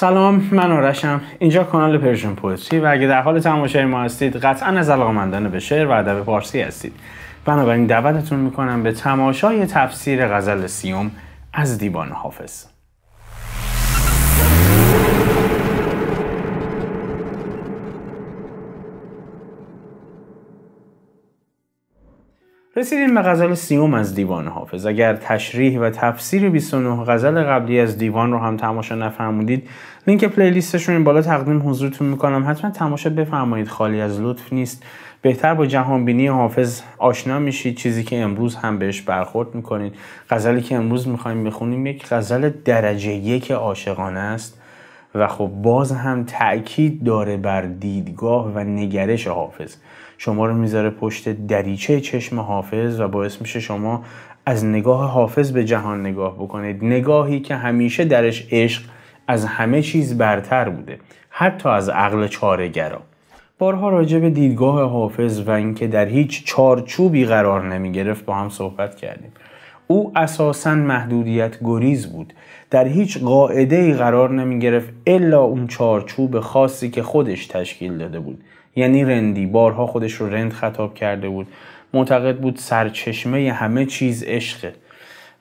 سلام من آرشم اینجا کانال پرژن پویسی و اگه در حال تماشای ما هستید قطعا از علاقمندان به شعر و ادب فارسی هستید بنابراین دعوتتون میکنم به تماشای تفسیر غزل سیوم از دیوان حافظ رسیدیم به غزل سیوم از دیوان حافظ اگر تشریح و تفسیر 29 غزل قبلی از دیوان رو هم تماشا نفرمودید لینک پلیلیستش رو این بالا تقدیم حضورتون میکنم حتما تماشا بفرمایید خالی از لطف نیست بهتر با جهان بینی حافظ آشنا میشید چیزی که امروز هم بهش برخورد میکنید غزلی که امروز میخوایم بخونیم یک غزل درجه یک عاشقانه است و خب باز هم تاکید داره بر دیدگاه و نگرش حافظ شما رو میذاره پشت دریچه چشم حافظ و باعث میشه شما از نگاه حافظ به جهان نگاه بکنید نگاهی که همیشه درش عشق از همه چیز برتر بوده حتی از عقل چارهگرا بارها راجع به دیدگاه حافظ و اینکه در هیچ چارچوبی قرار نمی گرفت با هم صحبت کردیم او اساسا محدودیت گریز بود در هیچ قاعده ای قرار نمی گرفت الا اون چارچوب خاصی که خودش تشکیل داده بود یعنی رندی بارها خودش رو رند خطاب کرده بود معتقد بود سرچشمه همه چیز عشقه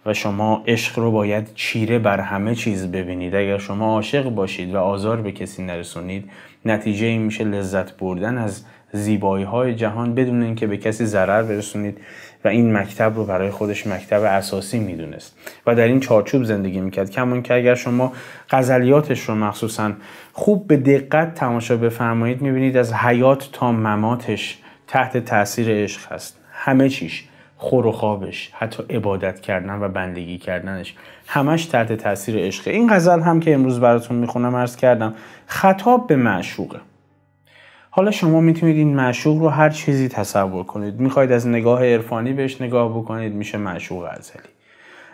و شما عشق رو باید چیره بر همه چیز ببینید اگر شما عاشق باشید و آزار به کسی نرسونید نتیجه این میشه لذت بردن از زیبایی های جهان بدون اینکه به کسی ضرر برسونید و این مکتب رو برای خودش مکتب اساسی میدونست و در این چارچوب زندگی میکرد کمون که اگر شما غزلیاتش رو مخصوصا خوب به دقت تماشا بفرمایید میبینید از حیات تا مماتش تحت تاثیر عشق هست همه چیش خور و خوابش حتی عبادت کردن و بندگی کردنش همش تحت تاثیر عشقه این غزل هم که امروز براتون میخونم عرض کردم خطاب به معشوقه حالا شما میتونید این معشوق رو هر چیزی تصور کنید میخواید از نگاه عرفانی بهش نگاه بکنید میشه معشوق ازلی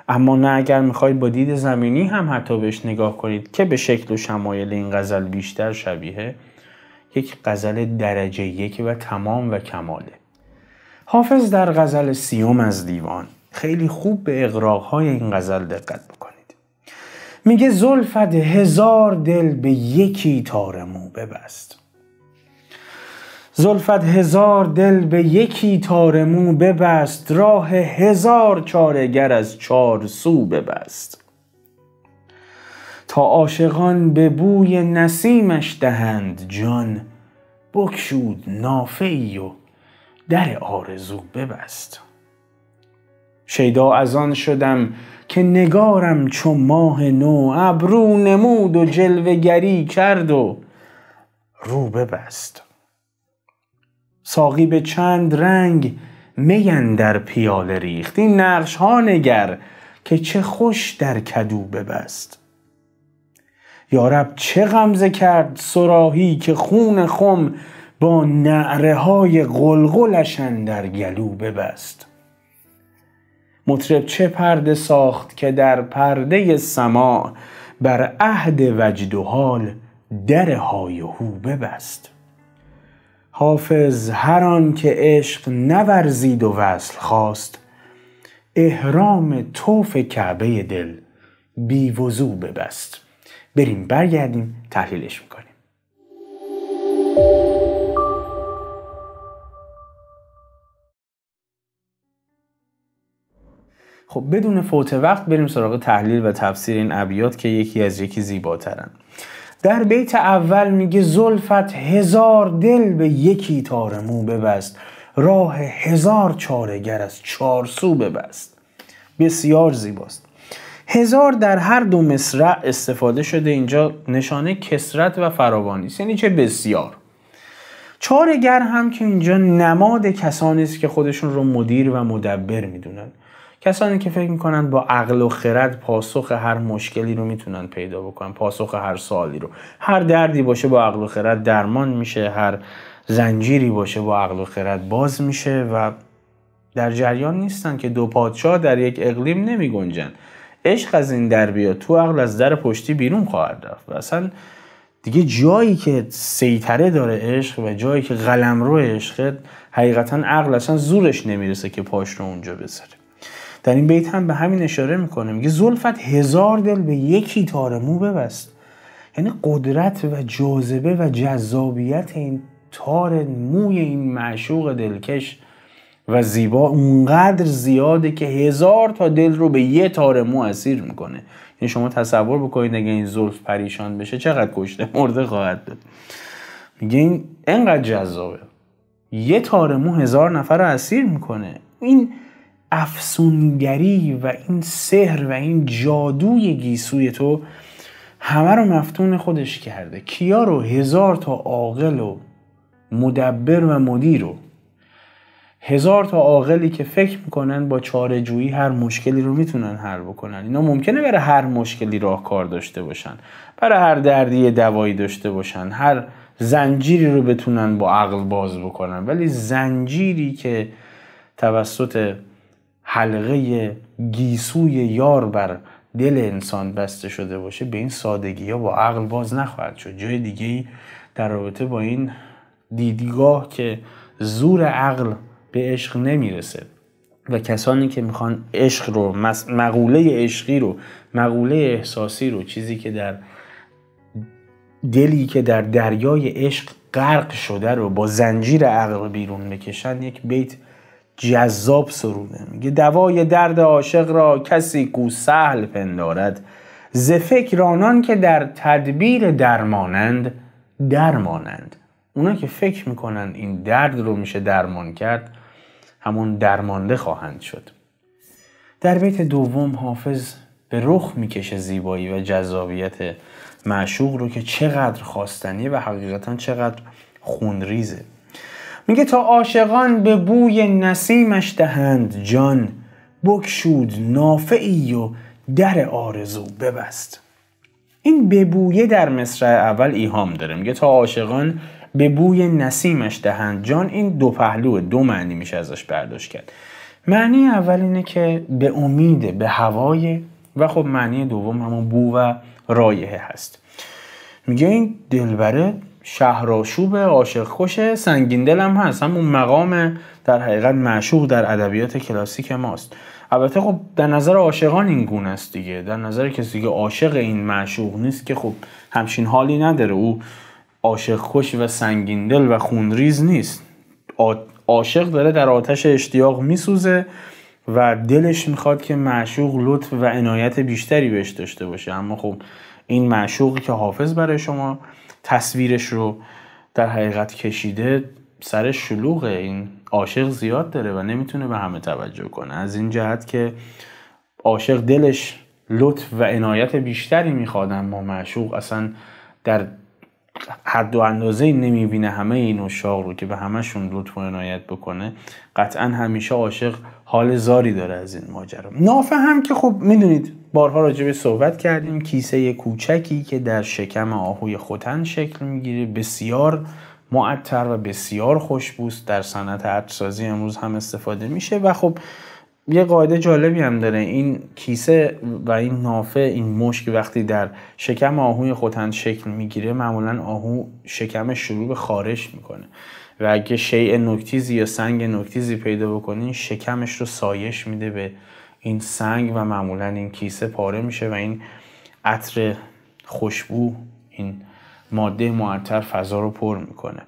اما نه اگر میخواید با دید زمینی هم حتی بهش نگاه کنید که به شکل و شمایل این غزل بیشتر شبیه یک غزل درجه یک و تمام و کماله حافظ در غزل سیوم از دیوان خیلی خوب به های این غزل دقت بکنید میگه زلفت هزار دل به یکی تارمو ببست زلفت هزار دل به یکی تارمو ببست راه هزار چارگر از چار سو ببست تا عاشقان به بوی نسیمش دهند جان بکشود نافه و در آرزو ببست شیدا از آن شدم که نگارم چو ماه نو ابرو نمود و جلوگری کرد و رو ببست ساقی به چند رنگ میان در پیاله ریخت این نقش ها نگر که چه خوش در کدو ببست یارب چه غمزه کرد سراهی که خون خم با نعره های در گلو ببست مطرب چه پرده ساخت که در پرده سما بر عهد وجد و حال در های هو ببست حافظ هر آن که عشق نورزید و وصل خواست احرام توف کعبه دل بی ببست بریم برگردیم تحلیلش میکنیم خب بدون فوت وقت بریم سراغ تحلیل و تفسیر این ابیات که یکی از یکی زیباترن در بیت اول میگه زلفت هزار دل به یکی تار مو ببست راه هزار چارگر از چار سو ببست بسیار زیباست هزار در هر دو مصرع استفاده شده اینجا نشانه کسرت و فراوانی است یعنی چه بسیار چارگر هم که اینجا نماد کسانی است که خودشون رو مدیر و مدبر میدونن کسانی که فکر میکنن با عقل و خرد پاسخ هر مشکلی رو میتونن پیدا بکنن پاسخ هر سالی رو هر دردی باشه با عقل و خرد درمان میشه هر زنجیری باشه با عقل و خرد باز میشه و در جریان نیستن که دو پادشاه در یک اقلیم نمی گنجن عشق از این در بیاد تو عقل از در پشتی بیرون خواهد رفت و اصلا دیگه جایی که سیتره داره عشق و جایی که قلمرو عشق حقیقتا عقل اصلا زورش نمیرسه که پاش رو اونجا بذاره در این بیت هم به همین اشاره میکنه میگه زلفت هزار دل به یکی تار مو ببست یعنی قدرت و جاذبه و جذابیت این تار موی این معشوق دلکش و زیبا اونقدر زیاده که هزار تا دل رو به یه تار مو اسیر میکنه یعنی شما تصور بکنید اگه این زلف پریشان بشه چقدر کشته مرده خواهد داد میگه این انقدر جذابه یه تار مو هزار نفر رو اسیر میکنه این افسونگری و این سحر و این جادوی گیسوی تو همه رو مفتون خودش کرده کیا رو هزار تا عاقل و مدبر و مدیر رو هزار تا عاقلی که فکر میکنن با چاره هر مشکلی رو میتونن حل بکنن اینا ممکنه برای هر مشکلی راهکار داشته باشن برای هر دردی دوایی داشته باشن هر زنجیری رو بتونن با عقل باز بکنن ولی زنجیری که توسط حلقه گیسوی یار بر دل انسان بسته شده باشه به این سادگی ها با عقل باز نخواهد شد جای دیگه در رابطه با این دیدگاه که زور عقل به عشق نمیرسه و کسانی که میخوان عشق رو مقوله عشقی رو مقوله احساسی رو چیزی که در دلی که در دریای عشق غرق شده رو با زنجیر عقل بیرون بکشن یک بیت جذاب سروده میگه دوای درد عاشق را کسی کو سهل پندارد ز فکر که در تدبیر درمانند درمانند اونا که فکر میکنن این درد رو میشه درمان کرد همون درمانده خواهند شد در بیت دوم حافظ به رخ میکشه زیبایی و جذابیت معشوق رو که چقدر خواستنیه و حقیقتا چقدر خونریزه میگه تا عاشقان به بوی نسیمش دهند جان بکشود نافعی و در آرزو ببست این به بویه در مصرع اول ایهام داره میگه تا عاشقان به بوی نسیمش دهند جان این دو پهلوه دو معنی میشه ازش برداشت کرد معنی اول اینه که به امیده به هوای و خب معنی دوم همون بو و رایحه هست میگه این دلبره شهراشوب عاشق خوش سنگین دلم هست همون مقام در حقیقت معشوق در ادبیات کلاسیک ماست البته خب در نظر عاشقان این گونه است دیگه در نظر کسی که عاشق این معشوق نیست که خب همچین حالی نداره او عاشق خوش و سنگین دل و خونریز نیست عاشق داره در آتش اشتیاق میسوزه و دلش میخواد که معشوق لطف و عنایت بیشتری بهش داشته باشه اما خب این معشوقی که حافظ برای شما تصویرش رو در حقیقت کشیده سر شلوغه این عاشق زیاد داره و نمیتونه به همه توجه کنه از این جهت که عاشق دلش لطف و عنایت بیشتری میخواد اما معشوق اصلا در حد و اندازه نمیبینه همه این اشاق رو که به همشون لطف و عنایت بکنه قطعا همیشه عاشق حال زاری داره از این ماجرا نافه هم که خب میدونید بارها به صحبت کردیم کیسه کوچکی که در شکم آهوی خوتن شکل میگیره بسیار معطر و بسیار خوشبوست در صنعت عطرسازی امروز هم استفاده میشه و خب یه قاعده جالبی هم داره این کیسه و این نافه این مشک وقتی در شکم آهوی خودن شکل میگیره معمولا آهو شکم شروع به خارش میکنه و اگه شیء نکتیزی یا سنگ نکتیزی پیدا بکنین شکمش رو سایش میده به این سنگ و معمولا این کیسه پاره میشه و این عطر خوشبو این ماده معطر فضا رو پر میکنه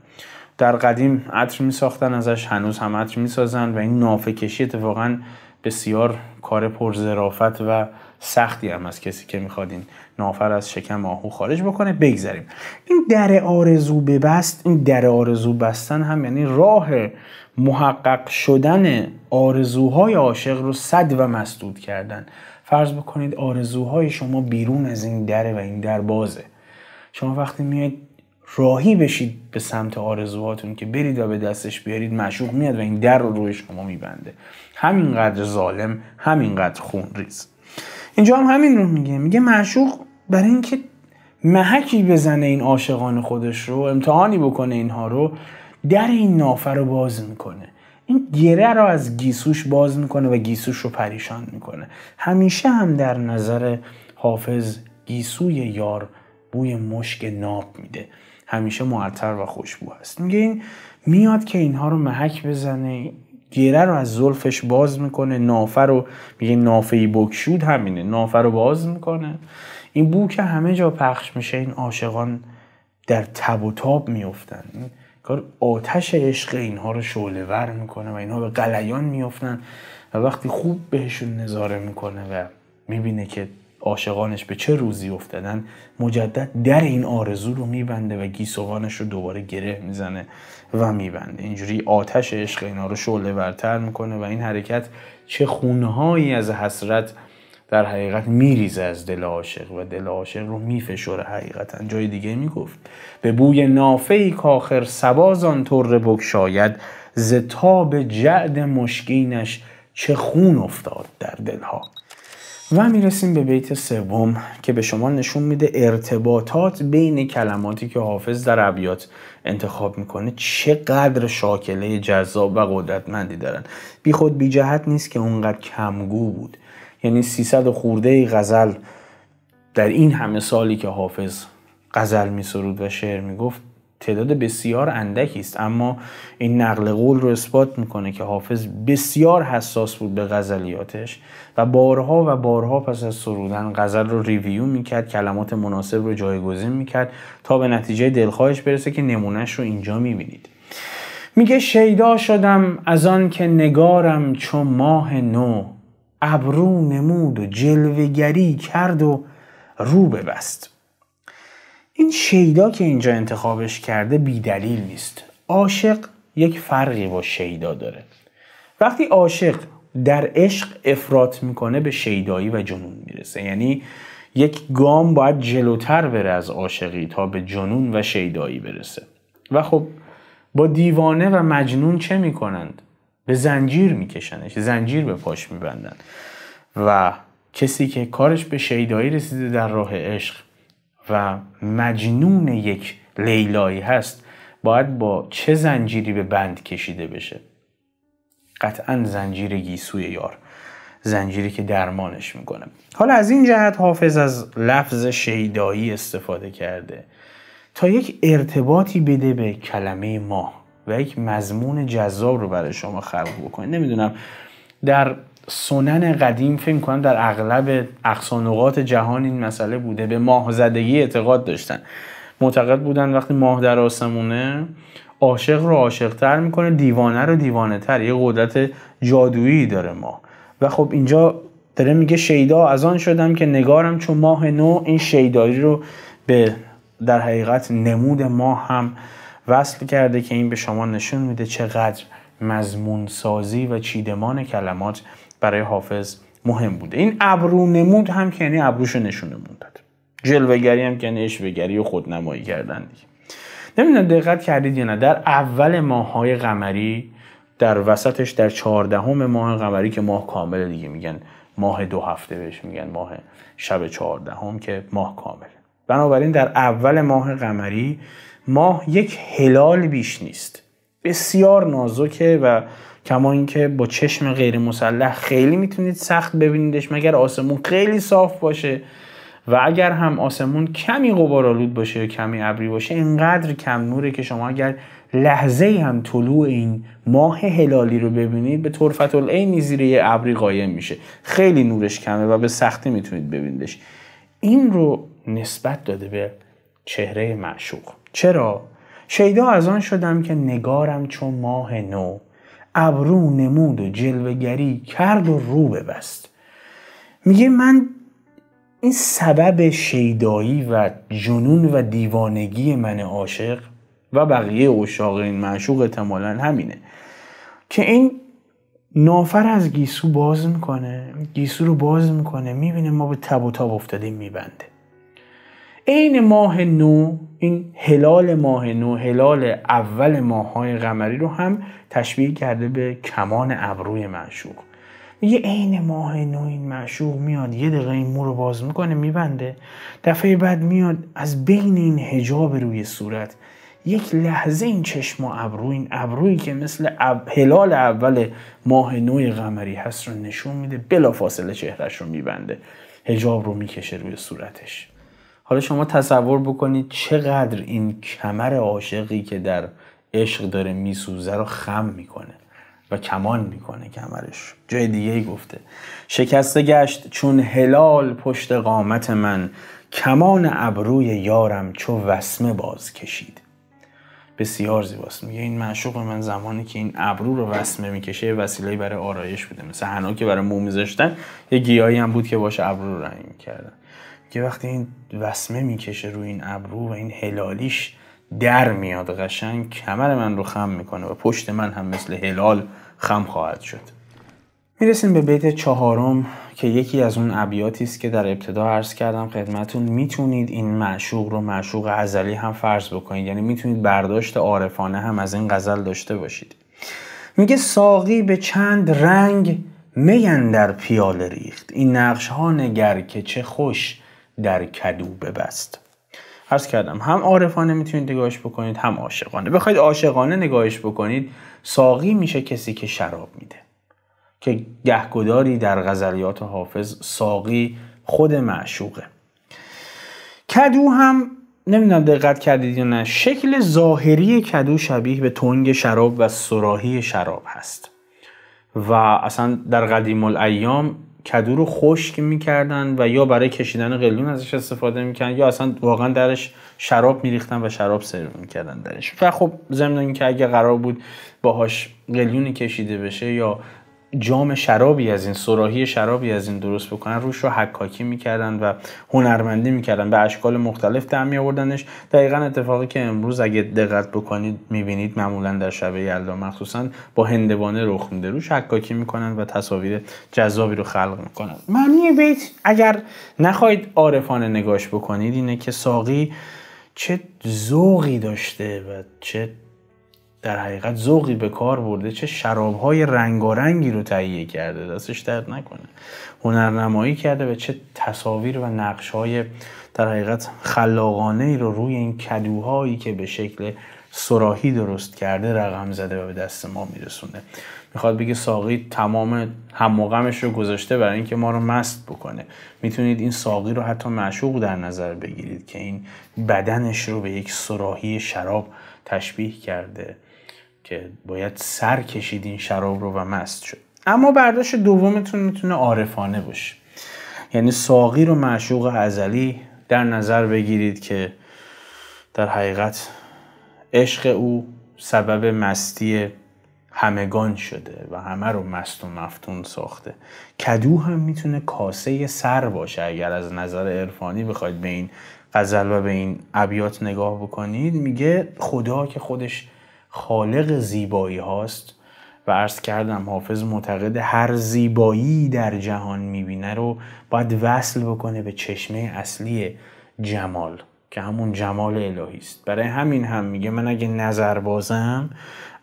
در قدیم عطر میساختن ازش هنوز هم عطر می و این نافه کشی اتفاقا بسیار کار پرزرافت و سختی هم از کسی که میخواد این نافر از شکم آهو خارج بکنه بگذریم این در آرزو ببست این در آرزو بستن هم یعنی راه محقق شدن آرزوهای عاشق رو صد و مسدود کردن فرض بکنید آرزوهای شما بیرون از این دره و این در بازه شما وقتی میاد راهی بشید به سمت آرزوهاتون که برید و به دستش بیارید مشوق میاد و این در رو روی شما میبنده همینقدر ظالم همینقدر خونریز اینجا هم همین رو میگه میگه مشوق برای اینکه محکی بزنه این عاشقان خودش رو امتحانی بکنه اینها رو در این نافه رو باز میکنه این گره رو از گیسوش باز میکنه و گیسوش رو پریشان میکنه همیشه هم در نظر حافظ گیسوی یار بوی مشک ناب میده همیشه معطر و خوشبو هست میگه این میاد که اینها رو محک بزنه گره رو از زلفش باز میکنه نافه رو میگه نافه بکشود همینه نافه رو باز میکنه این بو که همه جا پخش میشه این عاشقان در تب و تاب میفتن کار آتش عشق اینها رو شعله ور میکنه و اینها به قلیان میفتن و وقتی خوب بهشون نظاره میکنه و میبینه که عاشقانش به چه روزی افتادن مجدد در این آرزو رو میبنده و گیسوانش رو دوباره گره میزنه و میبنده اینجوری آتش عشق اینا رو شعله ورتر میکنه و این حرکت چه خونهایی از حسرت در حقیقت میریزه از دل عاشق و دل عاشق رو میفشوره حقیقتا جای دیگه میگفت به بوی نافه ای کاخر سبازان طره بکشاید ز تاب جعد مشکینش چه خون افتاد در دلها و میرسیم به بیت سوم که به شما نشون میده ارتباطات بین کلماتی که حافظ در ابیات انتخاب میکنه چقدر شاکله جذاب و قدرتمندی دارن بی خود بی جهت نیست که اونقدر کمگو بود یعنی 300 خورده غزل در این همه سالی که حافظ غزل میسرود و شعر میگفت تعداد بسیار اندکی است اما این نقل قول رو اثبات میکنه که حافظ بسیار حساس بود به غزلیاتش و بارها و بارها پس از سرودن غزل رو ریویو میکرد کلمات مناسب رو جایگزین میکرد تا به نتیجه دلخواهش برسه که نمونهش رو اینجا میبینید میگه شیدا شدم از آن که نگارم چو ماه نو ابرو نمود و جلوگری کرد و رو ببست این شیدا که اینجا انتخابش کرده بیدلیل نیست عاشق یک فرقی با شیدا داره وقتی عاشق در عشق افراط میکنه به شیدایی و جنون میرسه یعنی یک گام باید جلوتر بره از عاشقی تا به جنون و شیدایی برسه و خب با دیوانه و مجنون چه میکنند به زنجیر میکشنش زنجیر به پاش میبندن و کسی که کارش به شیدایی رسیده در راه عشق و مجنون یک لیلایی هست باید با چه زنجیری به بند کشیده بشه قطعا زنجیر گیسوی یار زنجیری که درمانش میکنه حالا از این جهت حافظ از لفظ شیدایی استفاده کرده تا یک ارتباطی بده به کلمه ما و یک مضمون جذاب رو برای شما خلق بکنه نمیدونم در سنن قدیم فکر کنم در اغلب اقصانوقات جهان این مسئله بوده به ماه زدگی اعتقاد داشتن معتقد بودن وقتی ماه در آسمونه عاشق رو عاشقتر میکنه دیوانه رو دیوانه تر یه قدرت جادویی داره ماه و خب اینجا داره میگه شیدا از آن شدم که نگارم چون ماه نو این شیدایی رو به در حقیقت نمود ما هم وصل کرده که این به شما نشون میده چقدر مضمون سازی و چیدمان کلمات برای حافظ مهم بوده این ابرو نمود هم که یعنی ابروشو نشونه مونداد جلوگری هم که یعنی و خودنمایی کردن دیگه نمیدونم دقت کردید یا نه در اول های قمری در وسطش در چهاردهم ماه قمری که ماه کامل دیگه میگن ماه دو هفته بهش میگن ماه شب چهاردهم که ماه کامل بنابراین در اول ماه قمری ماه یک هلال بیش نیست بسیار نازکه و کما اینکه با چشم غیر مسلح خیلی میتونید سخت ببینیدش مگر آسمون خیلی صاف باشه و اگر هم آسمون کمی غبارآلود باشه یا کمی ابری باشه اینقدر کم نوره که شما اگر لحظه هم طلوع این ماه هلالی رو ببینید به طرفت العینی زیر یه ابری قایم میشه خیلی نورش کمه و به سختی میتونید ببینیدش این رو نسبت داده به چهره معشوق چرا شیدا از آن شدم که نگارم چون ماه نو ابرو نمود و جلوگری کرد و رو ببست میگه من این سبب شیدایی و جنون و دیوانگی من عاشق و بقیه اشاق این معشوق احتمالا همینه که این نافر از گیسو باز میکنه گیسو رو باز میکنه میبینه ما به تب و تاب افتادیم میبنده عین ماه نو این هلال ماه نو هلال اول ماه های قمری رو هم تشبیه کرده به کمان ابروی معشوق میگه عین ماه نو این معشوق میاد یه دقیقه این مو رو باز میکنه میبنده دفعه بعد میاد از بین این هجاب روی صورت یک لحظه این چشم و ابرو این ابرویی که مثل هلال اول ماه نو قمری هست رو نشون میده بلافاصله چهرش رو میبنده هجاب رو میکشه روی صورتش حالا شما تصور بکنید چقدر این کمر عاشقی که در عشق داره میسوزه رو خم میکنه و کمان میکنه کمرش جای دیگه ای گفته شکسته گشت چون هلال پشت قامت من کمان ابروی یارم چو وسمه باز کشید بسیار زیباست میگه این معشوق من زمانی که این ابرو رو وسمه میکشه وسیله برای آرایش بوده مثل حنا که برای مو میذاشتن یه گیاهی هم بود که باشه ابرو رو رنگ میکردن که وقتی این وسمه میکشه روی این ابرو و این هلالیش در میاد قشنگ کمر من رو خم میکنه و پشت من هم مثل هلال خم خواهد شد میرسیم به بیت چهارم که یکی از اون ابیاتی است که در ابتدا عرض کردم خدمتون میتونید این معشوق رو معشوق عزلی هم فرض بکنید یعنی میتونید برداشت عارفانه هم از این غزل داشته باشید میگه ساقی به چند رنگ میان در پیاله ریخت این نقش ها نگر که چه خوش در کدو ببست عرض کردم هم عارفانه میتونید نگاهش بکنید هم عاشقانه بخواید عاشقانه نگاهش بکنید ساقی میشه کسی که شراب میده که گهگداری در غزلیات حافظ ساقی خود معشوقه کدو هم نمیدونم دقت کردید یا نه شکل ظاهری کدو شبیه به تنگ شراب و سراحی شراب هست و اصلا در قدیم الایام کدو رو خشک میکردن و یا برای کشیدن قلیون ازش استفاده میکردن یا اصلا واقعا درش شراب میریختن و شراب سرو میکردن درش و خب ضمن اینکه اگه قرار بود باهاش قلیونی کشیده بشه یا جام شرابی از این سراحی شرابی از این درست بکنن روش رو حکاکی میکردن و هنرمندی میکردن به اشکال مختلف در آوردنش دقیقا اتفاقی که امروز اگه دقت بکنید میبینید معمولا در شب یلدا مخصوصا با هندوانه رخ میده روش حکاکی میکنن و تصاویر جذابی رو خلق میکنن معنی بیت اگر نخواهید عارفانه نگاش بکنید اینه که ساقی چه ذوقی داشته و چه در حقیقت ذوقی به کار برده چه شرابهای رنگارنگی رو تهیه کرده دستش درد نکنه هنرنمایی کرده و چه تصاویر و نقشهای در حقیقت خلاقانه ای رو روی این کدوهایی که به شکل سراحی درست کرده رقم زده و به دست ما میرسونه میخواد بگه ساقی تمام هموغمش رو گذاشته برای اینکه ما رو مست بکنه میتونید این ساقی رو حتی معشوق در نظر بگیرید که این بدنش رو به یک سراحی شراب تشبیه کرده باید سر کشید این شراب رو و مست شد اما برداشت دومتون میتونه عارفانه باشه یعنی ساقی رو معشوق ازلی در نظر بگیرید که در حقیقت عشق او سبب مستی همگان شده و همه رو مست و مفتون ساخته کدو هم میتونه کاسه سر باشه اگر از نظر عرفانی بخواید به این غزل و به این ابیات نگاه بکنید میگه خدا که خودش خالق زیبایی هاست و عرض کردم حافظ معتقد هر زیبایی در جهان میبینه رو باید وصل بکنه به چشمه اصلی جمال که همون جمال الهی است برای همین هم میگه من اگه نظر بازم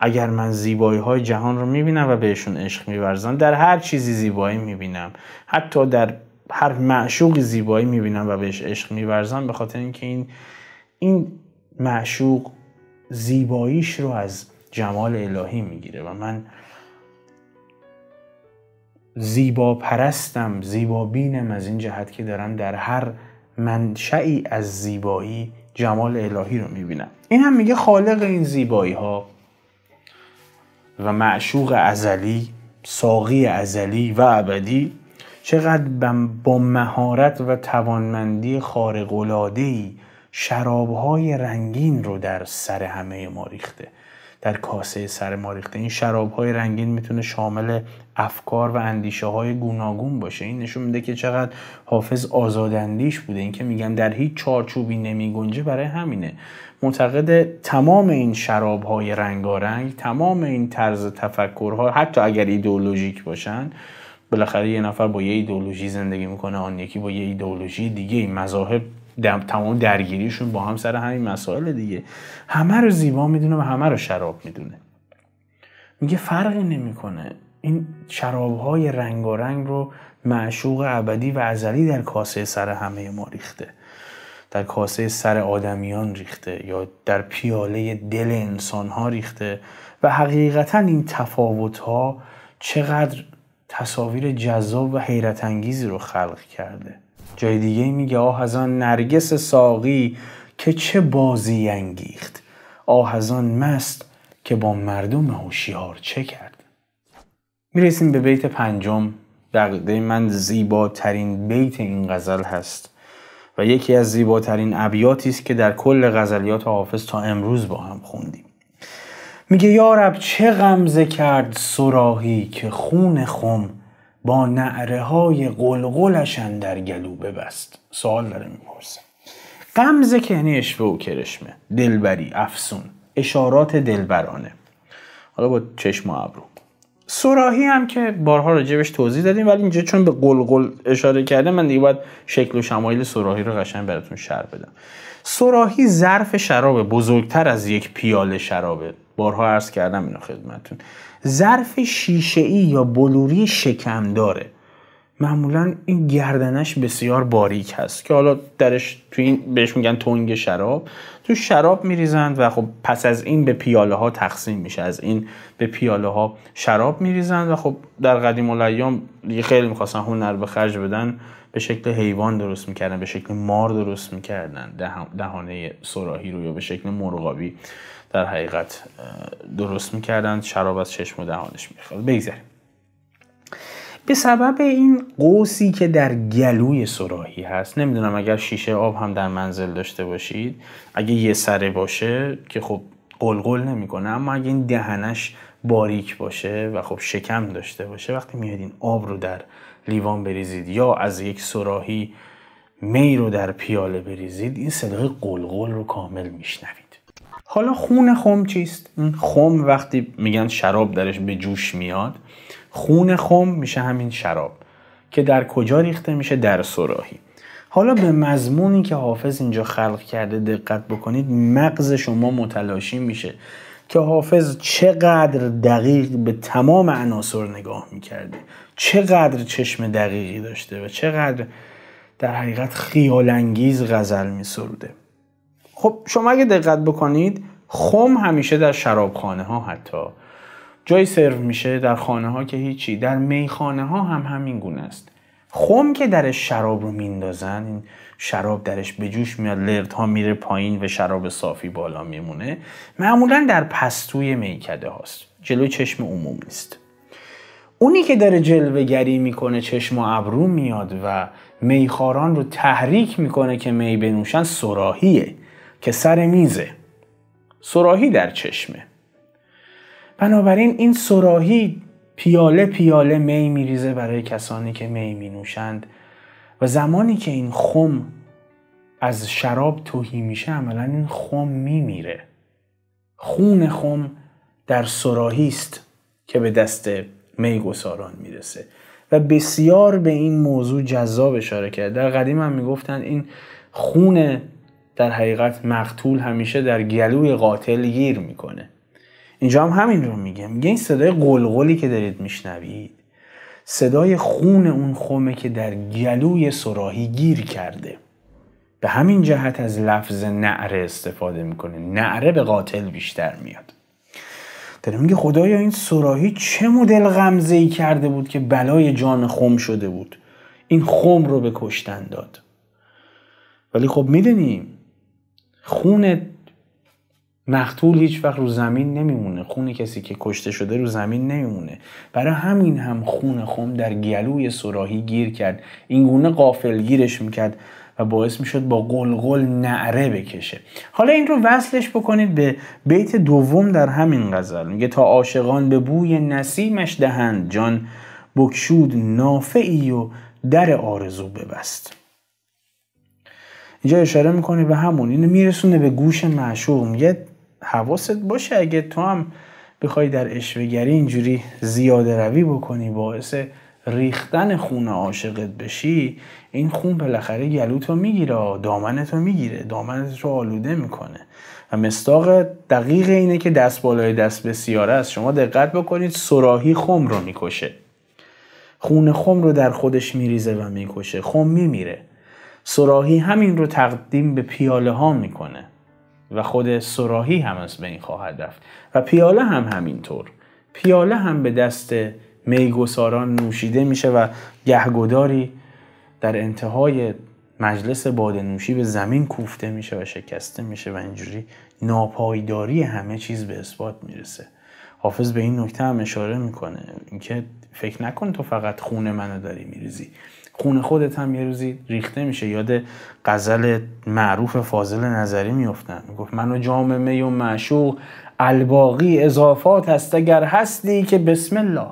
اگر من زیبایی های جهان رو میبینم و بهشون عشق میورزم در هر چیزی زیبایی میبینم حتی در هر معشوق زیبایی میبینم و بهش عشق میورزم به خاطر اینکه این این معشوق زیباییش رو از جمال الهی میگیره و من زیبا پرستم زیبا بینم از این جهت که دارم در هر منشعی از زیبایی جمال الهی رو میبینم این هم میگه خالق این زیبایی ها و معشوق ازلی ساقی ازلی و ابدی چقدر با مهارت و توانمندی ای، شرابهای رنگین رو در سر همه ما ریخته در کاسه سر ما ریخته این شراب های رنگین میتونه شامل افکار و اندیشه های گوناگون باشه این نشون میده که چقدر حافظ آزاداندیش بوده که میگن در هیچ چارچوبی نمی گنجه برای همینه معتقد تمام این شراب های رنگارنگ تمام این طرز تفکر ها حتی اگر ایدئولوژیک باشن بالاخره یه نفر با یه ایدئولوژی زندگی میکنه آن یکی با یه ایدئولوژی دیگه مذاهب تمام درگیریشون با هم سر همین مسائل دیگه همه رو زیبا میدونه و همه رو شراب میدونه میگه فرقی نمیکنه این شرابهای رنگارنگ رو معشوق ابدی و ازلی در کاسه سر همه ما ریخته در کاسه سر آدمیان ریخته یا در پیاله دل انسان ها ریخته و حقیقتا این تفاوت ها چقدر تصاویر جذاب و حیرت انگیزی رو خلق کرده جای دیگه میگه آه نرگس ساقی که چه بازی انگیخت آه مست که با مردم هوشیار چه کرد میرسیم به بیت پنجم دقیقه من زیباترین بیت این غزل هست و یکی از زیباترین ابیاتی است که در کل غزلیات حافظ تا امروز با هم خوندیم میگه یارب چه غمزه کرد سراهی که خون خم با نعره های قلقلشن در گلو ببست سوال داره میپرسه قمزه که یعنی اشوه و کرشمه دلبری افسون اشارات دلبرانه حالا با چشم و ابرو سراهی هم که بارها راجبش توضیح دادیم ولی اینجا چون به قلقل اشاره کرده من دیگه باید شکل و شمایل سراهی رو قشنگ براتون شر بدم سراهی ظرف شراب بزرگتر از یک پیاله شرابه بارها عرض کردم اینو خدمتتون ظرف شیشه ای یا بلوری شکم داره معمولا این گردنش بسیار باریک هست که حالا درش تو این بهش میگن تونگ شراب تو شراب میریزند و خب پس از این به پیاله ها تقسیم میشه از این به پیاله ها شراب میریزند و خب در قدیم الایام دیگه خیلی میخواستن هنر به خرج بدن به شکل حیوان درست میکردن به شکل مار درست میکردن دهانه سراحی رو یا به شکل مرغابی در حقیقت درست میکردن شراب از چشم و دهانش میخواد بگذاریم به سبب این قوسی که در گلوی سراحی هست نمیدونم اگر شیشه آب هم در منزل داشته باشید اگه یه سره باشه که خب قلقل نمیکنه اما اگه این دهنش باریک باشه و خب شکم داشته باشه وقتی میاد این آب رو در لیوان بریزید یا از یک سراحی می رو در پیاله بریزید این صدای قلقل رو کامل میشنوید حالا خون خم چیست؟ خم وقتی میگن شراب درش به جوش میاد خون خم میشه همین شراب که در کجا ریخته میشه در سراحی حالا به مضمونی که حافظ اینجا خلق کرده دقت بکنید مغز شما متلاشی میشه که حافظ چقدر دقیق به تمام عناصر نگاه میکرده چقدر چشم دقیقی داشته و چقدر در حقیقت خیالانگیز غزل میسروده خب شما اگه دقت بکنید خم همیشه در شرابخانه ها حتی جای سرو میشه در خانه ها که هیچی در میخانه ها هم همین گونه است خم که درش شراب رو میندازن این شراب درش به جوش میاد لرد ها میره پایین و شراب صافی بالا میمونه معمولا در پستوی میکده هاست جلوی چشم عموم نیست اونی که داره گری میکنه چشم و ابرو میاد و میخاران رو تحریک میکنه که می بنوشن سراحیه که سر میزه سراهی در چشمه بنابراین این سراهی پیاله پیاله می میریزه برای کسانی که می می نوشند و زمانی که این خم از شراب توهی میشه عملا این خم میمیره خون خم در سراهی است که به دست میگساران میرسه و بسیار به این موضوع جذاب اشاره کرد در قدیم هم میگفتن این خون در حقیقت مقتول همیشه در گلوی قاتل گیر میکنه اینجا هم همین رو میگه میگه این صدای قلقلی که دارید میشنوید صدای خون اون خومه که در گلوی سراهی گیر کرده به همین جهت از لفظ نعره استفاده میکنه نعره به قاتل بیشتر میاد داره میگه خدایا این سراهی چه مدل غمزه کرده بود که بلای جان خم شده بود این خم رو به کشتن داد ولی خب میدونیم خون مقتول هیچ وقت رو زمین نمیمونه خون کسی که کشته شده رو زمین نمیمونه برای همین هم خون خم در گلوی سراحی گیر کرد اینگونه قافل گیرش میکرد و باعث میشد با قلقل نعره بکشه حالا این رو وصلش بکنید به بیت دوم در همین غزل میگه تا عاشقان به بوی نسیمش دهند جان بکشود نافعی و در آرزو ببست اینجا اشاره میکنه به همون اینو میرسونه به گوش معشوق میگه حواست باشه اگه تو هم بخوای در اشوهگری اینجوری زیاده روی بکنی باعث ریختن خون عاشقت بشی این خون بالاخره گلوتو میگیره دامنتو میگیره دامنتو رو آلوده میکنه و مستاق دقیق اینه که دست بالای دست بسیار است شما دقت بکنید سراحی خم رو میکشه خون خم رو در خودش میریزه و میکشه خم میمیره سراحی همین رو تقدیم به پیاله ها میکنه و خود سراحی هم از بین خواهد رفت و پیاله هم همینطور پیاله هم به دست میگساران نوشیده میشه و گهگداری در انتهای مجلس نوشی به زمین کوفته میشه و شکسته میشه و اینجوری ناپایداری همه چیز به اثبات میرسه حافظ به این نکته هم اشاره میکنه اینکه فکر نکن تو فقط خون منو داری میریزی خون خودت هم یه روزی ریخته میشه یاد غزل معروف فاضل نظری میفتن گفت منو جام می و معشوق الباقی اضافات است اگر هستی که بسم الله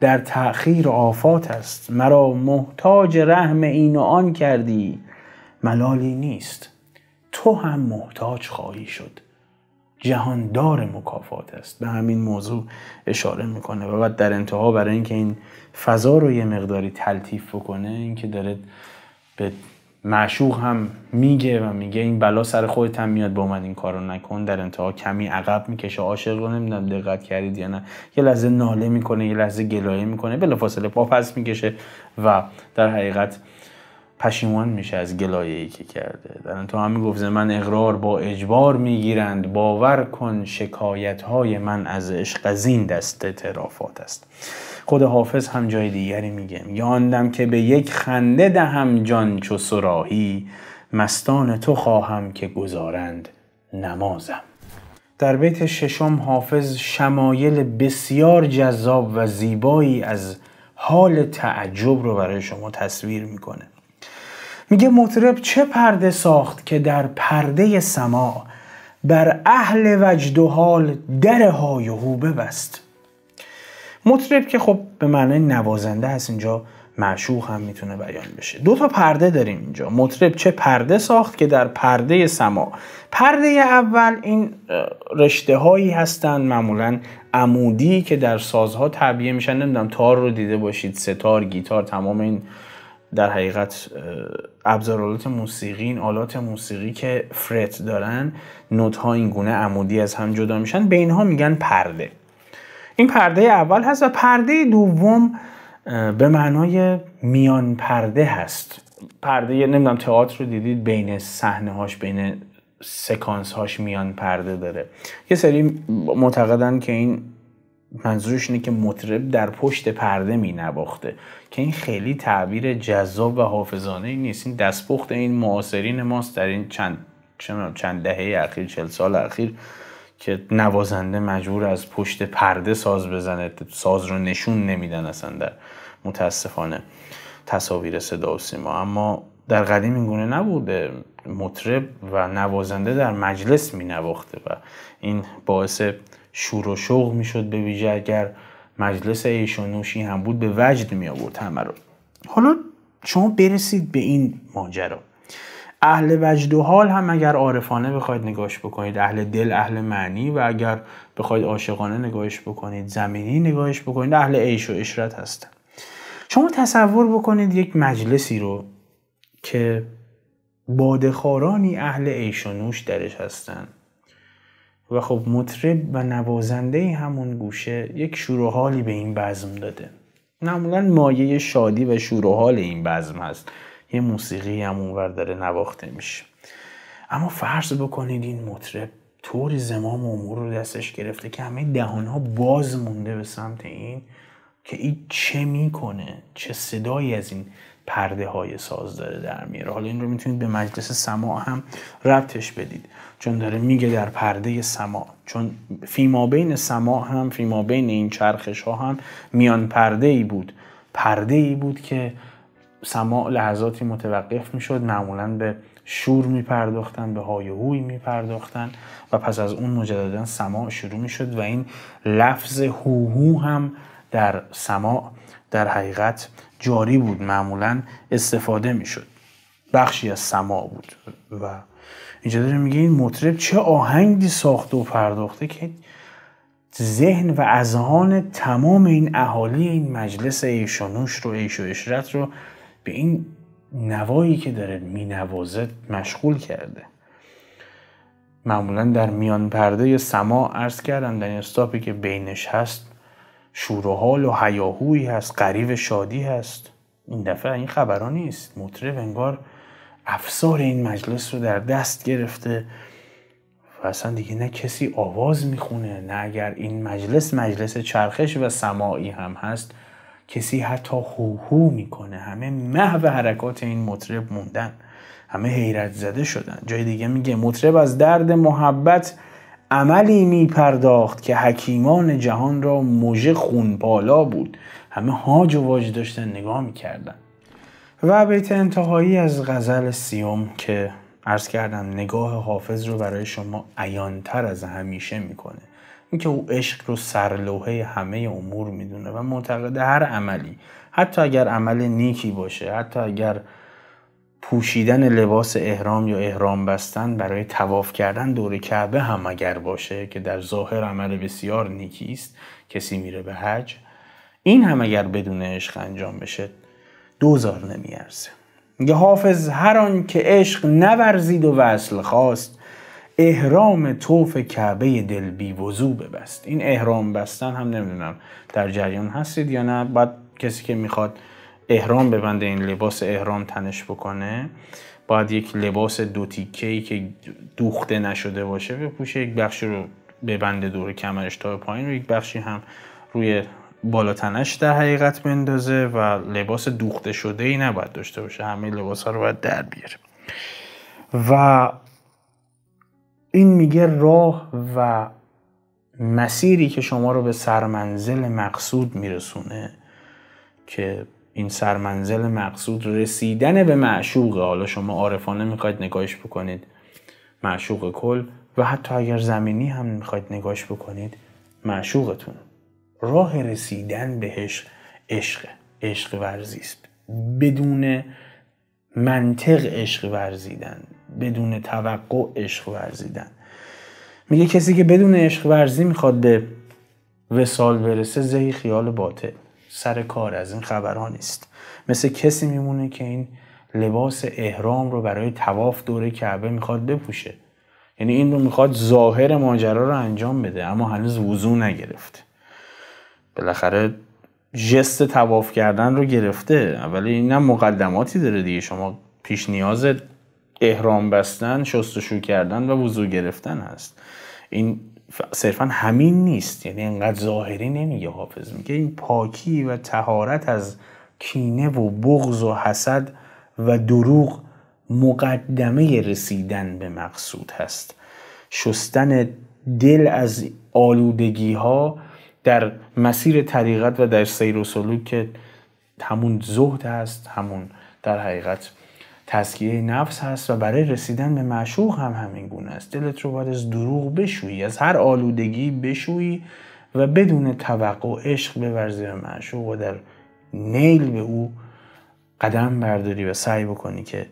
در تأخیر آفات است مرا محتاج رحم این و آن کردی ملالی نیست تو هم محتاج خواهی شد جهاندار مکافات است به همین موضوع اشاره میکنه و بعد در انتها برای اینکه این فضا رو یه مقداری تلطیف بکنه اینکه داره به معشوق هم میگه و میگه این بلا سر خودت هم میاد با من این کارو نکن در انتها کمی عقب میکشه عاشق رو نمیدونم دقت کردید یا نه یه لحظه ناله میکنه یه لحظه گلایه میکنه بلافاصله پاپس پس میکشه و در حقیقت پشیمان میشه از گلایه که کرده در تو هم میگفت من اقرار با اجبار میگیرند باور کن شکایت های من از عشق از این دست ترافات است خود حافظ هم جای دیگری میگه یاندم که به یک خنده دهم جان چو سراهی مستان تو خواهم که گذارند نمازم در بیت ششم حافظ شمایل بسیار جذاب و زیبایی از حال تعجب رو برای شما تصویر میکنه میگه مطرب چه پرده ساخت که در پرده سما بر اهل وجد و حال در های هو ببست مطرب که خب به معنی نوازنده هست اینجا معشوق هم میتونه بیان بشه دو تا پرده داریم اینجا مطرب چه پرده ساخت که در پرده سما پرده اول این رشته هایی هستن معمولا عمودی که در سازها تعبیه میشن نمیدونم تار رو دیده باشید ستار گیتار تمام این در حقیقت ابزارالات موسیقی این آلات موسیقی که فرت دارن نوت ها این گونه عمودی از هم جدا میشن به اینها میگن پرده این پرده اول هست و پرده دوم به معنای میان پرده هست پرده نمیدونم تئاتر رو دیدید بین صحنه هاش بین سکانس هاش میان پرده داره یه سری معتقدن که این منظورش اینه که مطرب در پشت پرده می نباخته که این خیلی تعبیر جذاب و حافظانه ای نیست این دستپخت این معاصرین ماست در این چند چند دهه اخیر چل سال اخیر که نوازنده مجبور از پشت پرده ساز بزنه ساز رو نشون نمیدن اصلا در متاسفانه تصاویر صدا و سیما اما در قدیم این گونه نبوده مطرب و نوازنده در مجلس می نواخته و این باعث شور و شوق شد به ویژه اگر مجلس و نوشی هم بود به وجد می آورد همه رو حالا شما برسید به این ماجرا اهل وجد و حال هم اگر عارفانه بخواید نگاهش بکنید اهل دل اهل معنی و اگر بخواید عاشقانه نگاهش بکنید زمینی نگاهش بکنید اهل عیش و اشرت هستن شما تصور بکنید یک مجلسی رو که بادخارانی اهل عیش و نوش درش هستند و خب مطرب و نوازنده همون گوشه یک شور به این بزم داده معمولا مایه شادی و شور این بزم هست یه موسیقی هم اونور داره نواخته میشه اما فرض بکنید این مطرب طوری زمام امور رو دستش گرفته که همه دهانها باز مونده به سمت این که این چه میکنه چه صدایی از این پرده های ساز داره در میاره حالا این رو میتونید به مجلس سماع هم ربطش بدید چون داره میگه در پرده سماع چون فیما بین سما هم فیما بین این چرخش ها هم میان پرده ای بود پرده ای بود که سماع لحظاتی متوقف میشد معمولا به شور میپرداختن به های هوی میپرداختن و پس از اون مجددا سماع شروع میشد و این لفظ هوهو هم در سماع در حقیقت جاری بود معمولا استفاده میشد بخشی از سما بود و اینجا داره میگه این مطرب چه آهنگی ساخته و پرداخته که ذهن و اذهان تمام این اهالی این مجلس ایشانوش رو ایش و اشرت رو به این نوایی که داره مینوازه مشغول کرده معمولا در میان پرده سما عرض کردم در این استاپی که بینش هست شور و حال و هیاهویی هست قریب شادی هست این دفعه این خبرها نیست مطرب انگار افسار این مجلس رو در دست گرفته و اصلا دیگه نه کسی آواز میخونه نه اگر این مجلس مجلس چرخش و سماعی هم هست کسی حتی هوهو میکنه همه و حرکات این مطرب موندن همه حیرت زده شدن جای دیگه میگه مطرب از درد محبت عملی می پرداخت که حکیمان جهان را موجه خون بالا بود همه هاج و واج داشتن نگاه می و بیت انتهایی از غزل سیوم که عرض کردم نگاه حافظ رو برای شما عیانتر از همیشه میکنه اینکه او عشق رو سرلوحه همه امور میدونه و معتقد هر عملی حتی اگر عمل نیکی باشه حتی اگر پوشیدن لباس احرام یا احرام بستن برای تواف کردن دور کعبه هم اگر باشه که در ظاهر عمل بسیار نیکی است کسی میره به حج این هم اگر بدون عشق انجام بشه دوزار نمیارزه میگه حافظ هر که عشق نورزید و وصل خواست احرام توف کعبه دل بی وضو ببست این احرام بستن هم نمیدونم در جریان هستید یا نه بعد کسی که میخواد احرام ببنده این لباس احرام تنش بکنه باید یک لباس دو تیکه ای که دوخته نشده باشه بپوشه یک بخشی رو ببنده دور کمرش تا پایین و یک بخشی هم روی بالا تنش در حقیقت بندازه و لباس دوخته شده ای نباید داشته باشه همه لباس ها رو باید در بیاره و این میگه راه و مسیری که شما رو به سرمنزل مقصود میرسونه که این سرمنزل مقصود رسیدن به معشوقه حالا شما عارفانه میخواید نگاهش بکنید معشوق کل و حتی اگر زمینی هم میخواید نگاهش بکنید معشوقتون راه رسیدن بهش عشق عشق ورزی بدون منطق عشق ورزیدن بدون توقع عشق ورزیدن میگه کسی که بدون عشق ورزی میخواد به وسال برسه زهی خیال باطل سر کار از این خبرها نیست مثل کسی میمونه که این لباس احرام رو برای تواف دوره کعبه میخواد بپوشه یعنی این رو میخواد ظاهر ماجرا رو انجام بده اما هنوز وضوع نگرفته بالاخره جست تواف کردن رو گرفته ولی این مقدماتی داره دیگه شما پیش نیاز احرام بستن شستشو کردن و وضوع گرفتن هست این صرفا همین نیست یعنی انقدر ظاهری نمیگه حافظ میگه این پاکی و تهارت از کینه و بغض و حسد و دروغ مقدمه رسیدن به مقصود هست شستن دل از آلودگی ها در مسیر طریقت و در سیر و سلوک که همون زهد هست همون در حقیقت تسکیه نفس هست و برای رسیدن به معشوق هم همین گونه است دلت رو باید از دروغ بشویی از هر آلودگی بشویی و بدون توقع عشق بورزی به معشوق و در نیل به او قدم برداری و سعی بکنی که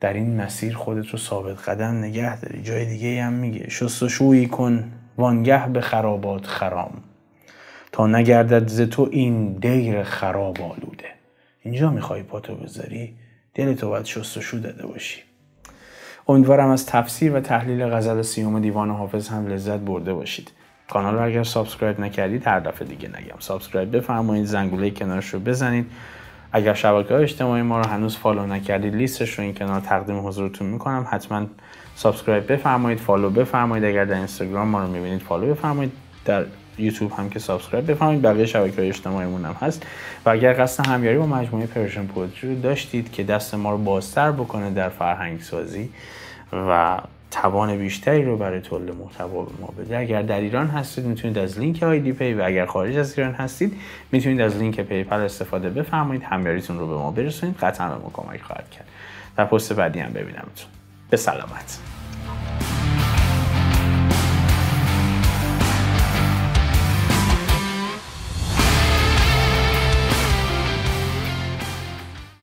در این مسیر خودت رو ثابت قدم نگه داری جای دیگه هم میگه شویی کن وانگه به خرابات خرام تا نگردد ز تو این دیر خراب آلوده اینجا میخوای پاتو بذاری دل تو باید شو داده باشی امیدوارم از تفسیر و تحلیل غزل سیوم دیوان حافظ هم لذت برده باشید کانال رو اگر سابسکرایب نکردید هر دفعه دیگه نگم سابسکرایب بفرمایید زنگوله کنارش رو بزنید اگر شبکه های اجتماعی ما رو هنوز فالو نکردید لیستش رو این کنار تقدیم حضورتون میکنم حتما سابسکرایب بفرمایید فالو بفرمایید اگر در اینستاگرام ما رو میبینید فالو بفرمایید در یوتیوب هم که سابسکرایب بفرمایید بقیه شبکه های اجتماعیمون هم هست و اگر قصد همیاری با مجموعه پرشن پوتری داشتید که دست ما رو بازتر بکنه در فرهنگ سازی و توان بیشتری رو برای تولید محتوا به ما بده اگر در ایران هستید میتونید از لینک آیدی پی و اگر خارج از ایران هستید میتونید از لینک پیپل استفاده بفرمایید همیاریتون رو به ما برسونید قطعا به ما کمک خواهد کرد در پست بعدی هم ببینمتون به سلامت